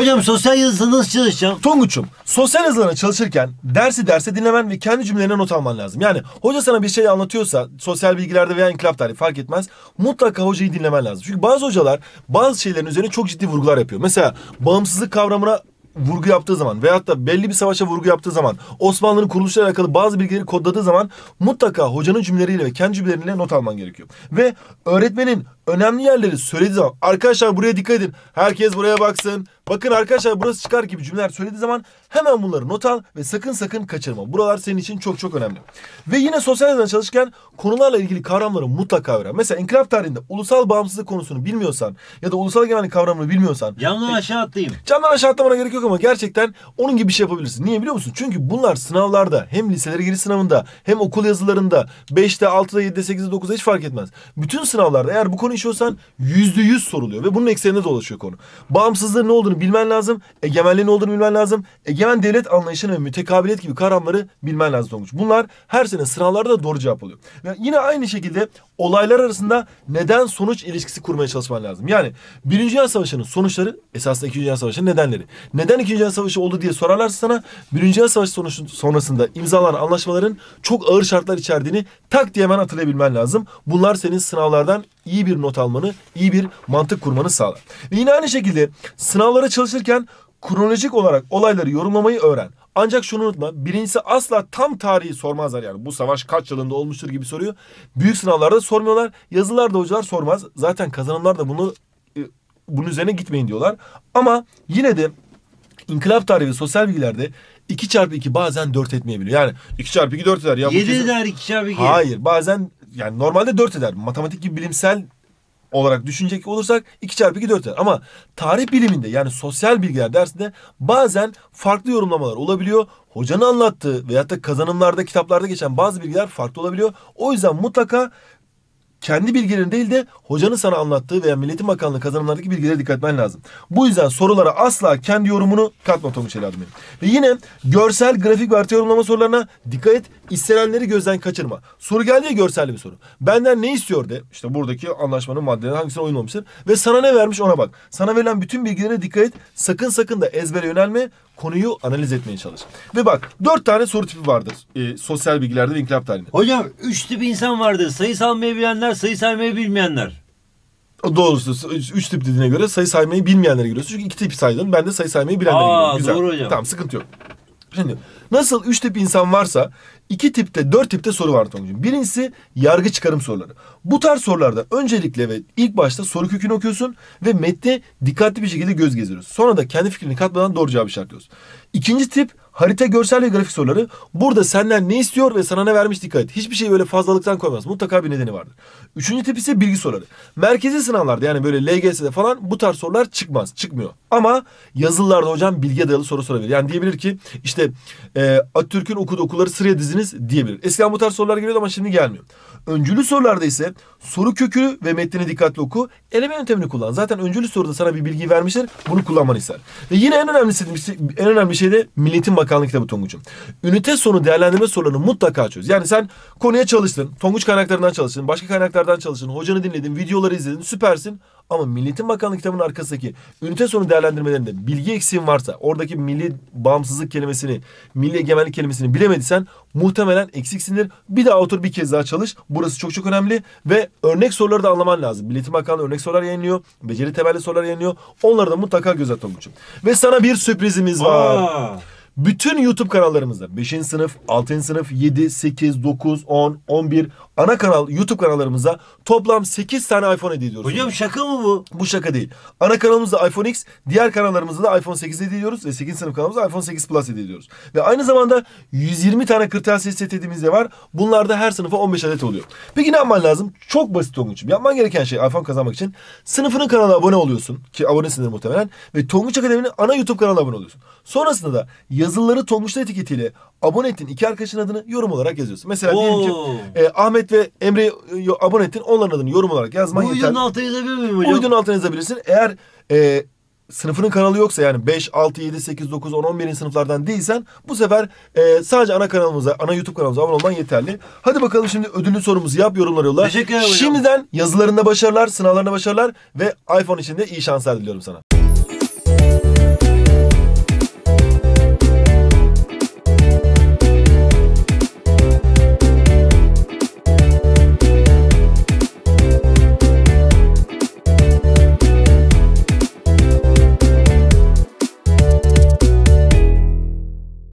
Hocam sosyal yazıda nasıl çalışacağım? Tonguç'um sosyal yazılarına çalışırken dersi derse dinlemen ve kendi cümlelerine not alman lazım. Yani hoca sana bir şey anlatıyorsa sosyal bilgilerde veya inkılap tarihi fark etmez. Mutlaka hocayı dinlemen lazım. Çünkü bazı hocalar bazı şeylerin üzerine çok ciddi vurgular yapıyor. Mesela bağımsızlık kavramına vurgu yaptığı zaman veyahut da belli bir savaşa vurgu yaptığı zaman Osmanlı'nın kuruluşuyla alakalı bazı bilgileri kodladığı zaman mutlaka hocanın cümleleriyle ve kendi cümleleriyle not alman gerekiyor. Ve öğretmenin önemli yerleri söylediği zaman arkadaşlar buraya dikkat edin. Herkes buraya baksın. Bakın arkadaşlar burası çıkar gibi cümleler söylediği zaman hemen bunları not al ve sakın sakın kaçırma. Buralar senin için çok çok önemli. Ve yine sosyal medyada çalışırken konularla ilgili kavramları mutlaka öğren. Mesela inkılap tarihinde ulusal bağımsızlık konusunu bilmiyorsan ya da ulusal güvenlik kavramını bilmiyorsan. Camdan e, aşağı atlayayım. Camdan aşağı atlamana gerek yok ama gerçekten onun gibi bir şey yapabilirsin. Niye biliyor musun? Çünkü bunlar sınavlarda hem liselere giriş sınavında hem okul yazılarında 5'te 6'da 7'de 8'de 9'da hiç fark etmez. Bütün sınavlarda eğer bu konu çalışıyorsan yüzde yüz soruluyor ve bunun eksenine dolaşıyor konu. Bağımsızlığın ne olduğunu bilmen lazım. Egemenliğin ne olduğunu bilmen lazım. Egemen devlet anlayışını ve mütekabiliyet gibi kavramları bilmen lazım Tonguç. Bunlar her sene sınavlarda doğru cevap oluyor. Yani yine aynı şekilde olaylar arasında neden sonuç ilişkisi kurmaya çalışman lazım. Yani Birinci Dünya Savaşı'nın sonuçları esasında İkinci Dünya Savaşı'nın nedenleri. Neden İkinci Dünya Savaşı oldu diye sorarlarsa sana Birinci Dünya Savaşı sonuç, sonrasında imzalanan anlaşmaların çok ağır şartlar içerdiğini tak diye hemen hatırlayabilmen lazım. Bunlar senin sınavlardan iyi bir not almanı, iyi bir mantık kurmanı sağlar. Ve yine aynı şekilde sınavlara çalışırken kronolojik olarak olayları yorumlamayı öğren. Ancak şunu unutma. Birincisi asla tam tarihi sormazlar yani. Bu savaş kaç yılında olmuştur gibi soruyor. Büyük sınavlarda sormuyorlar. Yazılarda hocalar sormaz. Zaten kazanımlar da bunu e, bunun üzerine gitmeyin diyorlar. Ama yine de inkılap tarihi ve sosyal bilgilerde 2 çarpı 2 bazen 4 etmeyebiliyor. Yani 2 çarpı 2 4 eder. Ya 7 eder 2 çarpı 2. Hayır bazen yani normalde 4 eder. Matematik gibi bilimsel olarak düşünecek olursak 2 çarpı 2 4 eder. Ama tarih biliminde yani sosyal bilgiler dersinde bazen farklı yorumlamalar olabiliyor. Hocanın anlattığı veyahut da kazanımlarda kitaplarda geçen bazı bilgiler farklı olabiliyor. O yüzden mutlaka kendi bilgilerin değil de hocanın sana anlattığı veya Milletin Bakanlığı kazanımlardaki bilgilere dikkat etmen lazım. Bu yüzden sorulara asla kendi yorumunu katma Tomuç Ve yine görsel, grafik ve artı yorumlama sorularına dikkat et. İstenenleri gözden kaçırma. Soru geldi ya görselli bir soru. Benden ne istiyor de. işte buradaki anlaşmanın maddeleri hangisine uyulmamıştır. Ve sana ne vermiş ona bak. Sana verilen bütün bilgilere dikkat et. Sakın sakın da ezbere yönelme. Konuyu analiz etmeye çalış. Ve bak dört tane soru tipi vardır. E, sosyal bilgilerde ve inkılap tarihinde. Hocam üç tip insan vardır. Sayı saymayı bilenler, sayı saymayı bilmeyenler. Doğrusu üç tip dediğine göre sayı saymayı bilmeyenlere giriyorsun. Çünkü iki tip saydın. Ben de sayı saymayı bilenlere Aa, giriyorum. Güzel. Doğru hocam. Tamam sıkıntı yok. Şimdi nasıl üç tip insan varsa iki tipte dört tipte soru var Tongucuğum. Birincisi yargı çıkarım soruları. Bu tarz sorularda öncelikle ve ilk başta soru kökünü okuyorsun ve metne dikkatli bir şekilde göz gezdiriyorsun. Sonra da kendi fikrini katmadan doğru cevabı işaretliyorsun. İkinci tip Harita, görsel ve grafik soruları burada senden ne istiyor ve sana ne vermiş dikkat et. Hiçbir şey böyle fazlalıktan koymaz. Mutlaka bir nedeni vardır. Üçüncü tip ise bilgi soruları. Merkezi sınavlarda yani böyle LGS'de falan bu tarz sorular çıkmaz. Çıkmıyor. Ama yazılılarda hocam bilgiye dayalı soru sorabilir. Yani diyebilir ki işte e, Atatürk'ün okuduğu okulları sıraya diziniz diyebilir. Eskiden bu tarz sorular geliyordu ama şimdi gelmiyor. Öncülü sorularda ise soru kökü ve metnini dikkatli oku. Eleme yöntemini kullan. Zaten öncülü soruda sana bir bilgi vermiştir. Bunu kullanmanı ister. Ve yine en önemlisi en önemli şey de milletin bakar Bakanlık kitabı Tonguç'un. Ünite sonu değerlendirme sorularını mutlaka çöz. Yani sen konuya çalıştın. Tonguç kaynaklarından çalıştın. Başka kaynaklardan çalıştın. Hocanı dinledin. Videoları izledin. Süpersin. Ama Milliyetin Bakanlığı kitabının arkasındaki ünite sonu değerlendirmelerinde bilgi eksiğin varsa, oradaki milli bağımsızlık kelimesini, milli egemenlik kelimesini bilemediysen muhtemelen eksiksindir. Bir daha otur bir kez daha çalış. Burası çok çok önemli ve örnek soruları da anlaman lazım. Milliyetin Bakanlığı örnek sorular yayınlıyor. Beceri temelli sorular yayınlıyor. Onları da mutlaka göz at Tonguç'um. Ve sana bir sürprizimiz var. Aa. Bütün YouTube kanallarımızda 5. sınıf, 6. sınıf, 7, 8, 9, 10, 11 ana kanal YouTube kanallarımıza toplam 8 tane iPhone hediye ediyoruz. Hocam şaka mı bu? Bu şaka değil. Ana kanalımızda iPhone X, diğer kanallarımızda da iPhone 8 hediye ediyoruz ve 8. sınıf kanalımızda iPhone 8 Plus hediye ediyoruz. Ve aynı zamanda 120 tane kırtasiye set hediyemiz de var. Bunlar da her sınıfa 15 adet oluyor. Peki ne yapman lazım? Çok basit Tonguç'um. Yapman gereken şey iPhone kazanmak için sınıfının kanalına abone oluyorsun ki abonesindir muhtemelen ve Tonguç Akademi'nin ana YouTube kanalına abone oluyorsun. Sonrasında da yazıları Tonguç'ta etiketiyle abone ettin iki arkadaşın adını yorum olarak yazıyorsun. Mesela Oo. diyelim ki e, Ahmet ve Emre e, abone ettin onların adını yorum olarak yazman Bu yeter. Uydunun altına yazabilir miyim hocam? Uydunun altına yazabilirsin. Eğer e, sınıfının kanalı yoksa yani 5, 6, 7, 8, 9, 10, 11. sınıflardan değilsen bu sefer e, sadece ana kanalımıza, ana YouTube kanalımıza abone olman yeterli. Hadi bakalım şimdi ödüllü sorumuzu yap, yorumları yolla. Teşekkür ederim. Şimdiden yazılarında başarılar, sınavlarında başarılar ve iPhone için de iyi şanslar diliyorum sana.